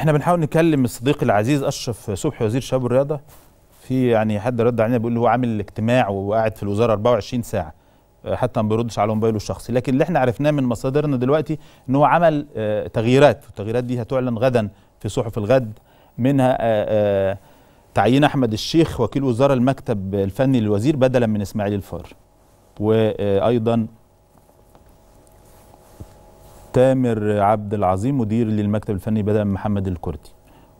احنا بنحاول نكلم الصديق العزيز اشرف صبحي وزير شباب الرياضه في يعني حد رد علينا بيقول هو عامل اجتماع وقاعد في الوزاره 24 ساعه آه، حتى ما بيردش على موبايله الشخصي لكن اللي احنا عرفناه من مصادرنا دلوقتي ان هو عمل آه، تغييرات والتغييرات دي هتعلن غدا في صحف الغد منها آه، تعيين احمد الشيخ وكيل وزاره المكتب الفني للوزير بدلا من اسماعيل الفار وايضا تامر عبد العظيم مدير للمكتب الفني بدل محمد الكردي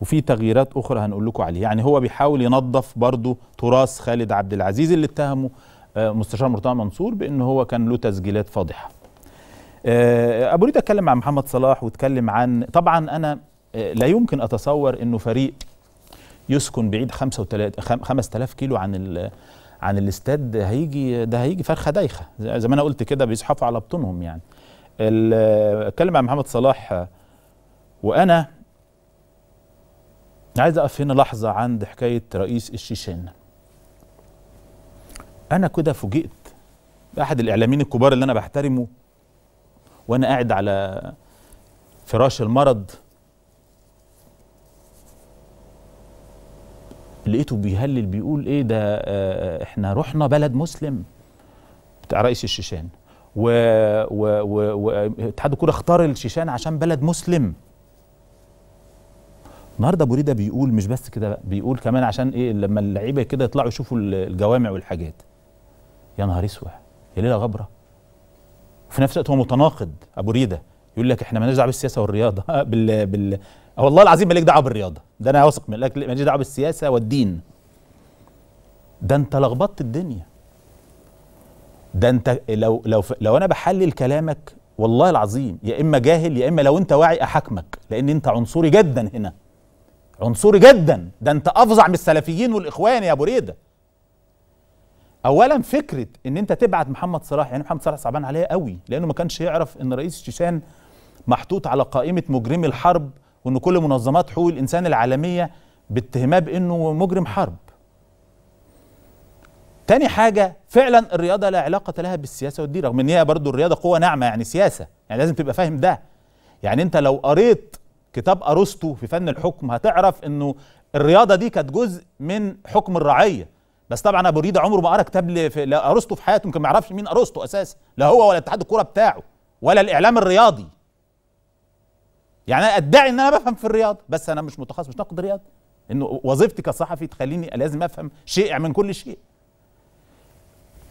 وفي تغييرات اخرى هنقول لكم عليها يعني هو بيحاول ينظف برضه تراث خالد عبد العزيز اللي اتهمه آه، مستشار مرتضى منصور بان هو كان له تسجيلات فاضحه آه، ابو ريد اتكلم عن محمد صلاح واتكلم عن طبعا انا آه، لا يمكن اتصور انه فريق يسكن بعيد 5000 كيلو عن ال عن الاستاد هيجي ده هيجي فرخه دايخه زي ما انا قلت كده بيزحفوا على بطونهم يعني اتكلم عن محمد صلاح وانا عايز اقف هنا لحظه عند حكايه رئيس الشيشان انا كده فوجئت باحد الاعلاميين الكبار اللي انا بحترمه وانا قاعد على فراش المرض لقيته بيهلل بيقول ايه ده آه، آه، احنا رحنا بلد مسلم بتاع رئيس الشيشان واتحاد الكوره اختار الشيشان عشان بلد مسلم النهارده ابو ريده بيقول مش بس كده بيقول كمان عشان ايه لما اللعيبه كده يطلعوا يشوفوا الجوامع والحاجات يا نهار اسود يا ليله غبره وفي نفس الوقت هو متناقض ابو ريده يقول لك احنا مالناش دعوه بالسياسه والرياضه بال بال والله العظيم مالك دعوه بالرياضه ده انا واثق منك ماليش دعوه بالسياسه والدين ده انت لخبطت الدنيا ده انت لو لو لو انا بحلل كلامك والله العظيم يا اما جاهل يا اما لو انت واعي احاكمك لان انت عنصري جدا هنا عنصري جدا ده انت افظع من السلفيين والاخوان يا ابو ريده اولا فكره ان انت تبعت محمد صلاح يعني محمد صلاح صعبان عليه قوي لانه ما كانش يعرف ان رئيس الشيشان محطوط على قائمه مجرمي الحرب وان كل منظمات حقوق الانسان العالميه باتهامه بانه مجرم حرب تاني حاجة فعلا الرياضة لا علاقة لها بالسياسة والدين رغم ان هي برضو الرياضة قوة ناعمة يعني سياسة يعني لازم تبقى فاهم ده يعني انت لو قريت كتاب ارسطو في فن الحكم هتعرف انه الرياضة دي كانت جزء من حكم الرعية بس طبعا ابو ريده عمره ما قرا كتاب لارسطو في حياته يمكن ما يعرفش مين ارسطو اساسا لا هو ولا اتحاد الكوره بتاعه ولا الاعلام الرياضي يعني انا ادعي ان انا بفهم في الرياضه بس انا مش متخصص مش ناقد رياضه انه وظيفتي كصحفي تخليني لازم افهم شيء يعني من كل شيء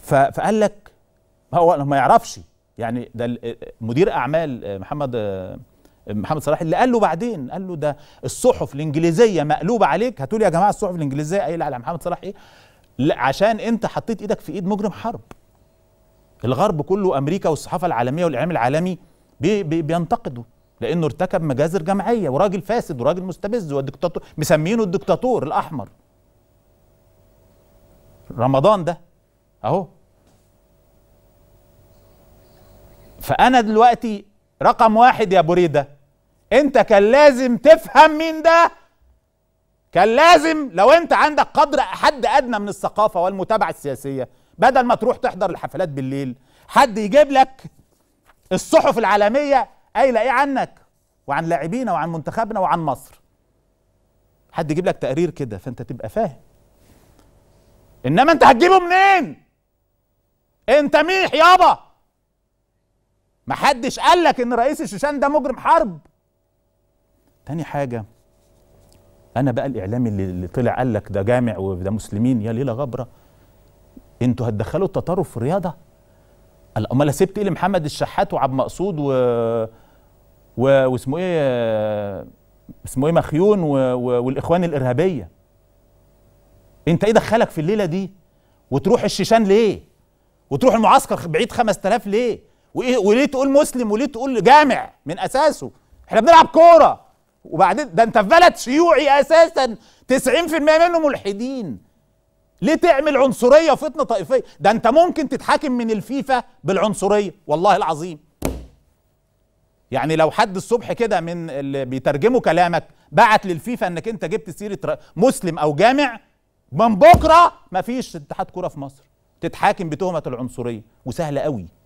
فقال لك هو ما يعرفش يعني ده مدير اعمال آه، محمد آه، محمد صلاح اللي قال له بعدين قال له ده الصحف الانجليزيه مقلوبه عليك هتقول يا جماعه الصحف الانجليزيه قايله على محمد صلاح ايه عشان انت حطيت ايدك في ايد مجرم حرب الغرب كله امريكا والصحافه العالميه والاعلام العالمي بي بي بينتقده لانه ارتكب مجازر جمعيه وراجل فاسد وراجل مستبز وديكتاتور مسمينه الدكتاتور الاحمر رمضان ده اهو فانا دلوقتي رقم واحد يا بريدة انت كان لازم تفهم مين ده كان لازم لو انت عندك قدر حد ادنى من الثقافة والمتابعة السياسية بدل ما تروح تحضر الحفلات بالليل حد يجيب لك الصحف العالمية قايلة ايه عنك وعن لاعبينا وعن منتخبنا وعن مصر حد يجيب لك تقرير كده فانت تبقى فاهم انما انت هتجيبه منين انت ميح يابا ما حدش قال لك ان رئيس الشيشان ده مجرم حرب تاني حاجه انا بقى الاعلامي اللي طلع قال لك ده جامع وده مسلمين يا ليله غبره انتوا هتدخلوا التطرف في الرياضه امال سبت ايه لمحمد الشحات وعبد مقصود و... و... واسمه ايه اسمه ايه مخيون و... و... والاخوان الارهابيه انت ايه دخلك في الليله دي وتروح الشيشان ليه وتروح المعسكر بعيد 5000 ليه وايه وليه تقول مسلم وليه تقول جامع من اساسه احنا بنلعب كوره وبعدين ده انت في بلد شيوعي اساسا 90% منه ملحدين ليه تعمل عنصريه وفتنه طائفيه ده انت ممكن تتحاكم من الفيفا بالعنصريه والله العظيم يعني لو حد الصبح كده من اللي بيترجموا كلامك بعت للفيفا انك انت جبت سيره مسلم او جامع من بكره مفيش اتحاد كوره في مصر تتحاكم بتهمه العنصريه وسهله قوي